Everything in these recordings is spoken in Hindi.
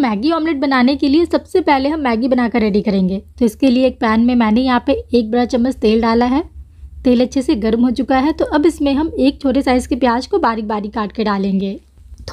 मैगी ऑमलेट बनाने के लिए सबसे पहले हम मैगी बनाकर रेडी करेंगे तो इसके लिए एक पैन में मैंने यहाँ पे एक बड़ा चम्मच तेल डाला है तेल अच्छे से गर्म हो चुका है तो अब इसमें हम एक छोटे साइज़ के प्याज को बारीक बारीक काट के डालेंगे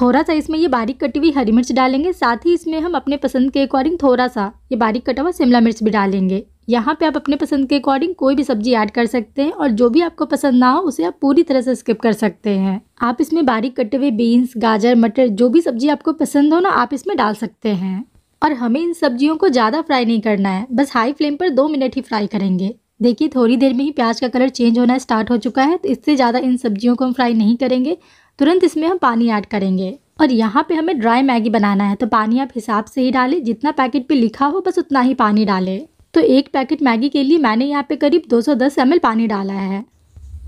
थोड़ा सा इसमें ये बारीक कटी हुई हरी मिर्च डालेंगे साथ ही इसमें हम अपने पसंद के अकॉर्डिंग थोड़ा सा ये बारीक कटा हुआ शिमला मिर्च भी डालेंगे यहाँ पे आप अपने पसंद के अकॉर्डिंग कोई भी सब्जी ऐड कर सकते हैं और जो भी आपको पसंद ना हो उसे आप पूरी तरह से स्किप कर सकते हैं आप इसमें बारीक कटे हुए बीन्स गाजर मटर जो भी सब्जी आपको पसंद हो ना आप इसमें डाल सकते हैं और हमें इन सब्जियों को ज़्यादा फ्राई नहीं करना है बस हाई फ्लेम पर दो मिनट ही फ्राई करेंगे देखिए थोड़ी देर में ही प्याज का कलर चेंज होना स्टार्ट हो चुका है तो इससे ज़्यादा इन सब्जियों को हम फ्राई नहीं करेंगे तुरंत इसमें हम पानी ऐड करेंगे और यहाँ पे हमें ड्राई मैगी बनाना है तो पानी आप हिसाब से ही डालें जितना पैकेट पे लिखा हो बस उतना ही पानी डालें तो एक पैकेट मैगी के लिए मैंने यहाँ पे करीब 210 ml पानी डाला है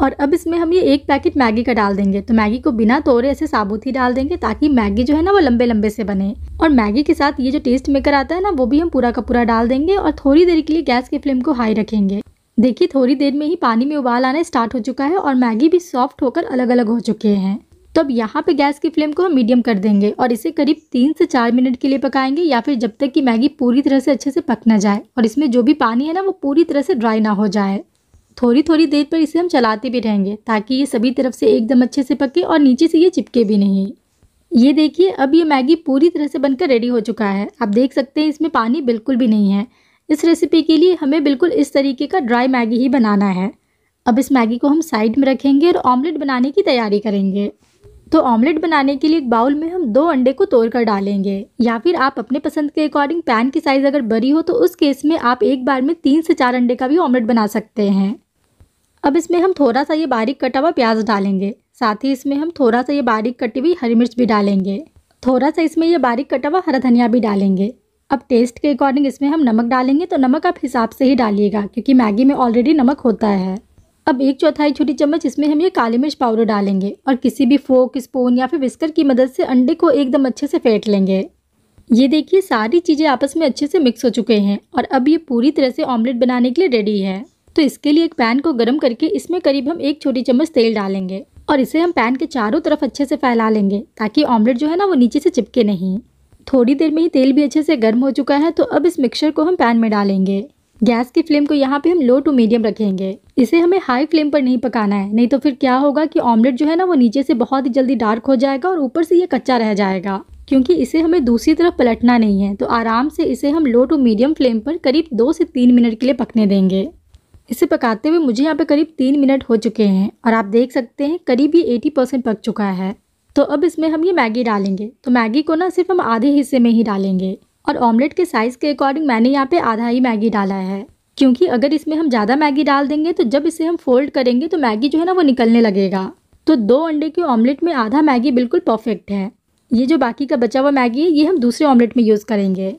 और अब इसमें हम ये एक पैकेट मैगी का डाल देंगे तो मैगी को बिना तोड़े ऐसे साबुत ही डाल देंगे ताकि मैगी जो है ना वो लंबे लंबे से बने और मैगी के साथ ये जो टेस्ट मेकर आता है ना वो भी हम पूरा का पूरा डाल देंगे और थोड़ी देर के लिए गैस की फ्लेम को हाई रखेंगे देखिए थोड़ी देर में ही पानी में उबाल आना स्टार्ट हो चुका है और मैगी भी सॉफ्ट होकर अलग अलग हो चुके हैं तो अब यहाँ पे गैस की फ्लेम को हम मीडियम कर देंगे और इसे करीब तीन से चार मिनट के लिए पकाएंगे या फिर जब तक कि मैगी पूरी तरह से अच्छे से पक ना जाए और इसमें जो भी पानी है ना वो पूरी तरह से ड्राई ना हो जाए थोड़ी थोड़ी देर पर इसे हम चलाते भी रहेंगे ताकि ये सभी तरफ से एकदम अच्छे से पके और नीचे से ये चिपके भी नहीं ये देखिए अब ये मैगी पूरी तरह से बनकर रेडी हो चुका है आप देख सकते हैं इसमें पानी बिल्कुल भी नहीं है इस रेसिपी के लिए हमें बिल्कुल इस तरीके का ड्राई मैगी ही बनाना है अब इस मैगी को हम साइड में रखेंगे और ऑमलेट बनाने की तैयारी करेंगे तो ऑमलेट बनाने के लिए एक बाउल में हम दो अंडे को तोड़ कर डालेंगे या फिर आप अपने पसंद के अकॉर्डिंग पैन की साइज़ अगर बड़ी हो तो उस केस में आप एक बार में तीन से चार अंडे का भी ऑमलेट बना सकते हैं अब इसमें हम थोड़ा सा ये बारीक कटा हुआ प्याज डालेंगे साथ ही इसमें हम थोड़ा सा ये बारीक कटी हुई हरी मिर्च भी डालेंगे थोड़ा सा इसमें ये बारीक कटा हुआ हरा धनिया भी डालेंगे अब टेस्ट के अकॉर्डिंग इसमें हम नमक डालेंगे तो नमक आप हिसाब से ही डालिएगा क्योंकि मैगी में ऑलरेडी नमक होता है अब एक चौथाई छोटी चम्मच इसमें हम ये काली मिर्च पाउडर डालेंगे और किसी भी फोक स्पून या फिर विस्कर की मदद से अंडे को एकदम अच्छे से फेंट लेंगे ये देखिए सारी चीज़ें आपस में अच्छे से मिक्स हो चुके हैं और अब ये पूरी तरह से ऑमलेट बनाने के लिए रेडी है तो इसके लिए एक पैन को गर्म करके इसमें करीब हम एक छोटी चम्मच तेल डालेंगे और इसे हम पैन के चारों तरफ अच्छे से फैला लेंगे ताकि ऑमलेट जो है ना वो नीचे से चिपके नहीं थोड़ी देर में ही तेल भी अच्छे से गर्म हो चुका है तो अब इस मिक्सर को हम पैन में डालेंगे गैस की फ्लेम को यहाँ पे हम लो टू मीडियम रखेंगे इसे हमें हाई फ्लेम पर नहीं पकाना है नहीं तो फिर क्या होगा कि ऑमलेट जो है ना वो नीचे से बहुत ही जल्दी डार्क हो जाएगा और ऊपर से ये कच्चा रह जाएगा क्योंकि इसे हमें दूसरी तरफ पलटना नहीं है तो आराम से इसे हम लो टू मीडियम फ्लेम पर करीब दो से तीन मिनट के लिए पकने देंगे इसे पकाते हुए मुझे यहाँ पे करीब तीन मिनट हो चुके हैं और आप देख सकते हैं करीब ये एटी परसेंट पक चुका है तो अब इसमें हम ये मैगी डालेंगे तो मैगी को ना सिर्फ हम आधे हिस्से में ही डालेंगे और ऑमलेट के साइज़ के अकॉर्डिंग मैंने यहाँ पे आधा ही मैगी डाला है क्योंकि अगर इसमें हम ज़्यादा मैगी डाल देंगे तो जब इसे हम फोल्ड करेंगे तो मैगी जो है ना वो निकलने लगेगा तो दो अंडे के ऑमलेट में आधा मैगी बिल्कुल परफेक्ट है ये जो बाकी का बचा हुआ मैगी है ये हम दूसरे ऑमलेट में यूज़ करेंगे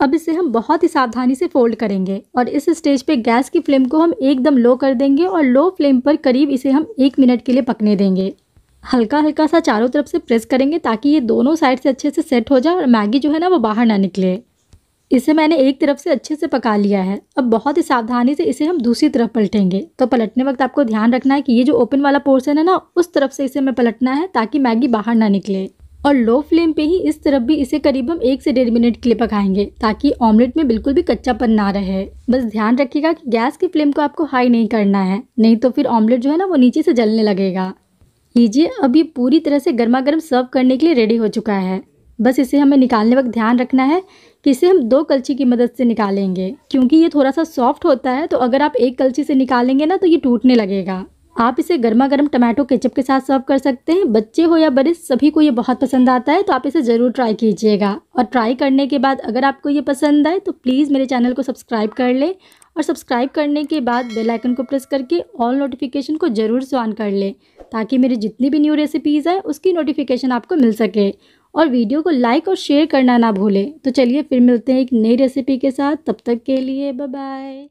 अब इसे हम बहुत ही सावधानी से फोल्ड करेंगे और इस स्टेज पे गैस की फ्लेम को हम एकदम लो कर देंगे और लो फ्लेम पर करीब इसे हम एक मिनट के लिए पकने देंगे हल्का हल्का सा चारों तरफ से प्रेस करेंगे ताकि ये दोनों साइड से अच्छे से सेट हो जाए और मैगी जो है ना वो बाहर ना निकले इसे मैंने एक तरफ से अच्छे से पका लिया है अब बहुत ही सावधानी से इसे हम दूसरी तरफ पलटेंगे तो पलटने वक्त आपको ध्यान रखना है कि ये जो ओपन वाला पोर्सन है ना उस तरफ से इसे हमें पलटना है ताकि मैगी बाहर ना निकले और लो फ्लेम पे ही इस तरफ भी इसे करीब हम एक से डेढ़ मिनट के लिए पकाएंगे ताकि ऑमलेट में बिल्कुल भी कच्चापन ना रहे बस ध्यान रखिएगा कि गैस की फ्लेम को आपको हाई नहीं करना है नहीं तो फिर ऑमलेट जो है ना वो नीचे से जलने लगेगा लीजिए अब ये पूरी तरह से गर्मा गर्म सर्व करने के लिए रेडी हो चुका है बस इसे हमें निकालने वक्त ध्यान रखना है कि इसे हम दो कलची की मदद से निकालेंगे क्योंकि ये थोड़ा सा सॉफ्ट होता है तो अगर आप एक कलची से निकालेंगे ना तो ये टूटने लगेगा आप इसे गर्मा गर्म टमाटो केचप के साथ सर्व कर सकते हैं बच्चे हो या बड़े सभी को ये बहुत पसंद आता है तो आप इसे ज़रूर ट्राई कीजिएगा और ट्राई करने के बाद अगर आपको ये पसंद आए तो प्लीज़ मेरे चैनल को सब्सक्राइब कर लें और सब्सक्राइब करने के बाद बेल आइकन को प्रेस करके ऑल नोटिफिकेशन को ज़रूर से ऑन कर लें ताकि मेरी जितनी भी न्यू रेसिपीज़ आए उसकी नोटिफिकेशन आपको मिल सके और वीडियो को लाइक और शेयर करना ना भूलें तो चलिए फिर मिलते हैं एक नई रेसिपी के साथ तब तक के लिए बाय